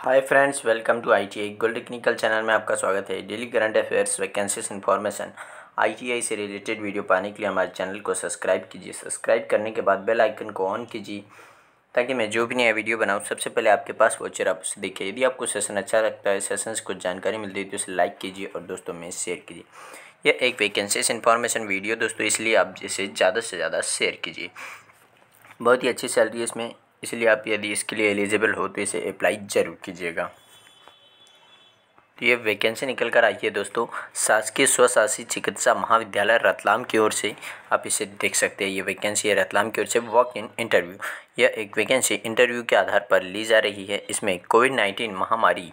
hi friends welcome to ITI gold technical channel में आपका स्वागत है daily current affairs vacancies information ITI से रिलेटेड वीडियो पाने के लिए हमारे चैनल को सब्सक्राइब कीजिए सब्सक्राइब करने के बाद बेल आइकन को ऑन कीजिए ताकि मैं जो भी नया वीडियो बनाऊँ सबसे पहले आपके पास वोचर आप उसे देखिए यदि आपको सेशन अच्छा लगता है सेशन से कुछ जानकारी मिलती है तो उसे लाइक कीजिए और दोस्तों में शेयर कीजिए यह एक वैकेंसीज इन्फॉर्मेशन वीडियो दोस्तों इसलिए आप इसे ज़्यादा से ज़्यादा शेयर कीजिए बहुत ही अच्छी सैलरी इसमें इसलिए आप यदि इसके लिए एलिजिबल हो तो इसे अप्लाई ज़रूर कीजिएगा तो ये वैकेंसी निकल कर आई है दोस्तों शासकीय स्वशासी चिकित्सा महाविद्यालय रतलाम की ओर से आप इसे देख सकते हैं ये वैकेंसी है रतलाम की ओर से वॉक इन इंटरव्यू यह एक वैकेंसी इंटरव्यू के आधार पर ली जा रही है इसमें कोविड नाइन्टीन महामारी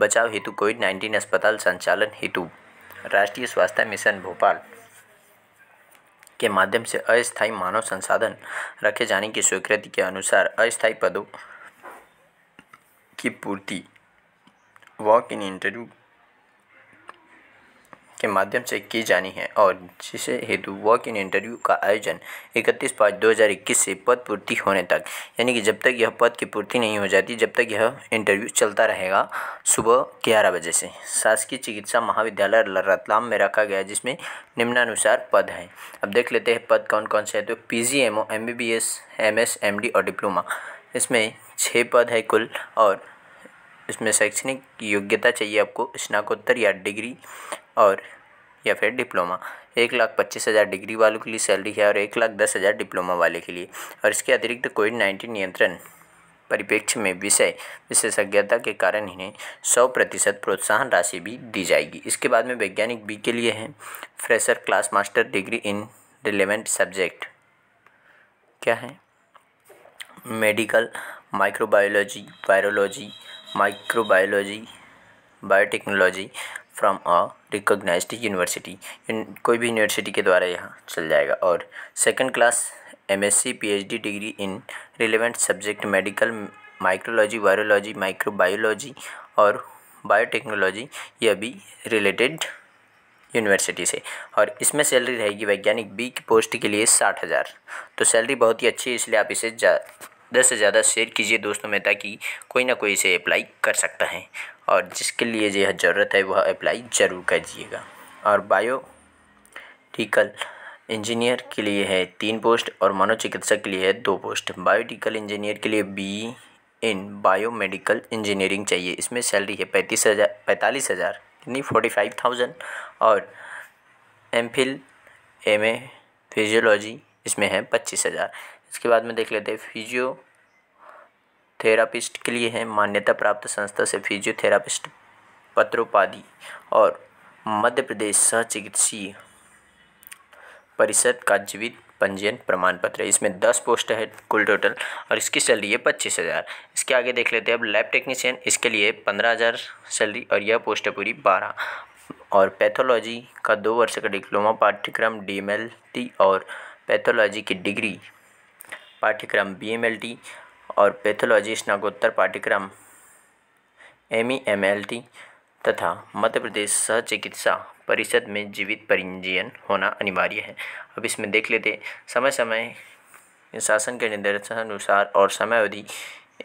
बचाव हेतु कोविड नाइन्टीन अस्पताल संचालन हेतु राष्ट्रीय स्वास्थ्य मिशन भोपाल के माध्यम से अस्थायी मानव संसाधन रखे जाने की स्वीकृति के अनुसार अस्थायी पदों की पूर्ति वॉक इन इंटरव्यू के माध्यम से की जानी है और जिसे हेतु वॉक इन इंटरव्यू का आयोजन 31 पाँच 2021 से पद पूर्ति होने तक यानी कि जब तक यह पद की पूर्ति नहीं हो जाती जब तक यह इंटरव्यू चलता रहेगा सुबह ग्यारह बजे से शासकीय चिकित्सा महाविद्यालय रतलाम में रखा गया जिसमें निम्नानुसार पद हैं अब देख लेते हैं पद कौन कौन से है तो P G M O M B B S M S M D और डिप्लोमा इसमें छः पद है कुल और इसमें शैक्षणिक योग्यता चाहिए आपको स्नाकोत्तर या डिग्री और या फिर डिप्लोमा एक लाख पच्चीस हज़ार डिग्री वालों के लिए सैलरी है और एक लाख दस हज़ार डिप्लोमा वाले के लिए और इसके अतिरिक्त कोविड नाइन्टीन नियंत्रण परिप्रेक्ष्य में विषय विशेषज्ञता के कारण इन्हें सौ प्रतिशत प्रोत्साहन राशि भी दी जाएगी इसके बाद में वैज्ञानिक बी के लिए हैं fresher class master degree in relevant subject क्या है medical microbiology virology microbiology biotechnology from a recognise university कोई भी यूनिवर्सिटी के द्वारा यहाँ चल जाएगा और second class M S C P H D degree in relevant subject medical microbiology virology microbiology और बायोटेक्नोलॉजी यह भी रिलेटेड यूनिवर्सिटी से और इसमें सैलरी रहेगी वैज्ञानिक बी की पोस्ट के लिए साठ हज़ार तो सैलरी बहुत ही अच्छी है इसलिए आप इसे जा ज़्यादा से ज़्यादा शेयर कीजिए दोस्तों में ताकि कोई ना कोई इसे अप्लाई कर सकता है और जिसके लिए यह ज़रूरत है वह अप्लाई ज़रूर करिएगा और बायोटिकल इंजीनियर के लिए है तीन पोस्ट और मनोचिकित्सक के लिए है दो पोस्ट बायोटिकल इंजीनियर के लिए बी इन बायोमेडिकल इंजीनियरिंग चाहिए इसमें सैलरी है पैंतीस हज़ार पैंतालीस हज़ार यानी फोर्टी फाइव थाउजेंड और M phil M A physiology इसमें है पच्चीस हज़ार इसके बाद में देख लेते हैं फिजियो थेरापिस्ट के लिए है मान्यता प्राप्त संस्था से फिजियोथेरापिस्ट पत्रोपाधि और मध्य प्रदेश सह चिकित्सीय परिषद का जीवित पंजीयन प्रमाण पत्र इसमें दस पोस्ट है कुल टोटल और इसकी सैलरी है पच्चीस हज़ार इसके आगे देख लेते हैं अब लैब टेक्नीशियन इसके लिए पंद्रह हज़ार सैलरी और यह पोस्ट है पूरी बारह और पैथोलॉजी का दो वर्ष का डिप्लोमा पाठ्यक्रम डी और पैथोलॉजी की डिग्री पाठ्यक्रम बी और पैथोलॉजी स्नाकोत्तर पाठ्यक्रम एम ई e तथा मध्य प्रदेश सह चिकित्सा परिषद में जीवित परिंजयन होना अनिवार्य है अब इसमें देख लेते समय समय शासन के निर्देशानुसार और समयावधि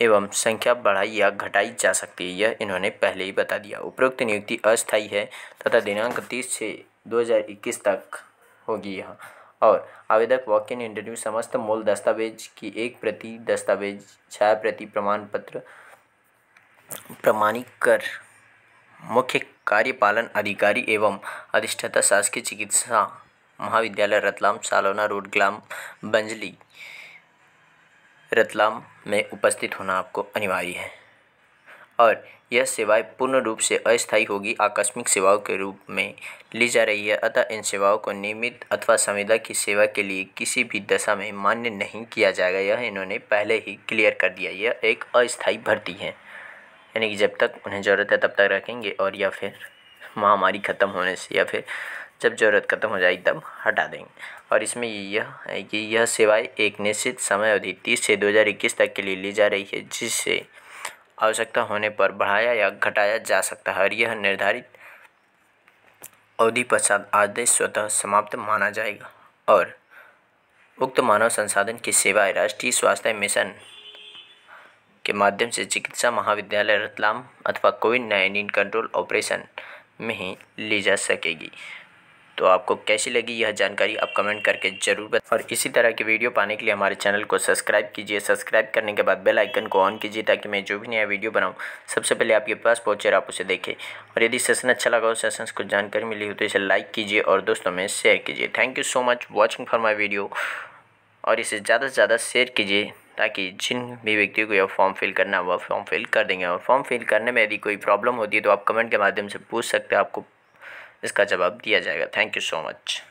एवं संख्या बढ़ाई या घटाई जा सकती है यह इन्होंने पहले ही बता दिया उपरोक्त नियुक्ति अस्थायी है तथा दिनांक तीस छः इक्कीस तक होगी यहाँ और आवेदक वॉक इन इंटरव्यू समस्त मूल दस्तावेज की एक प्रति दस्तावेज छाया प्रति प्रमाण पत्र प्रमाणित कर मुख्य कार्यपालन अधिकारी एवं अधिष्ठाता शासकीय चिकित्सा महाविद्यालय रतलाम सालोना रोड ग्लाम बंजली रतलाम में उपस्थित होना आपको अनिवार्य है और यह सेवाएँ पूर्ण रूप से अस्थायी होगी आकस्मिक सेवाओं के रूप में ली जा रही है अतः इन सेवाओं को नियमित अथवा संविदा की सेवा के लिए किसी भी दशा में मान्य नहीं किया जाएगा यह इन्होंने पहले ही क्लियर कर दिया यह एक अस्थायी भर्ती है यानी कि जब तक उन्हें ज़रूरत है तब तक रखेंगे और या फिर महामारी ख़त्म होने से या फिर जब ज़रूरत खत्म हो जाएगी तब हटा देंगे और इसमें यह है कि यह सेवाएँ एक निश्चित समय अवधि तीस से दो तक के लिए ली जा रही है जिससे आवश्यकता होने पर बढ़ाया या घटाया जा सकता है और यह निर्धारित अवधि पश्चात आदेश स्वतः समाप्त माना जाएगा और उक्त मानव संसाधन की सेवाएं राष्ट्रीय स्वास्थ्य मिशन के माध्यम से चिकित्सा महाविद्यालय रतलाम अथवा कोविड नाइन्टीन कंट्रोल ऑपरेशन में ही ली जा सकेगी तो आपको कैसी लगी यह जानकारी आप कमेंट करके जरूर बताएं और इसी तरह की वीडियो पाने के लिए हमारे चैनल को सब्सक्राइब कीजिए सब्सक्राइब करने के बाद बेल आइकन को ऑन कीजिए ताकि मैं जो भी नया वीडियो बनाऊँ सबसे पहले आपके पास पहुँचे आप उसे देखें और यदि सेशन अच्छा लगा हो सेशन को जानकारी मिली हो तो इसे लाइक कीजिए और दोस्तों में शेयर कीजिए thank you so much watching for my video और इसे ज़्यादा से ज़्यादा शेयर कीजिए ताकि जिन भी व्यक्तियों को यह फॉर्म फिल करना है वह फॉर्म फिल कर देंगे और फॉर्म फिल करने में यदि कोई प्रॉब्लम होती है तो आप कमेंट के माध्यम से पूछ सकते हैं आपको इसका जवाब दिया जाएगा थैंक यू सो मच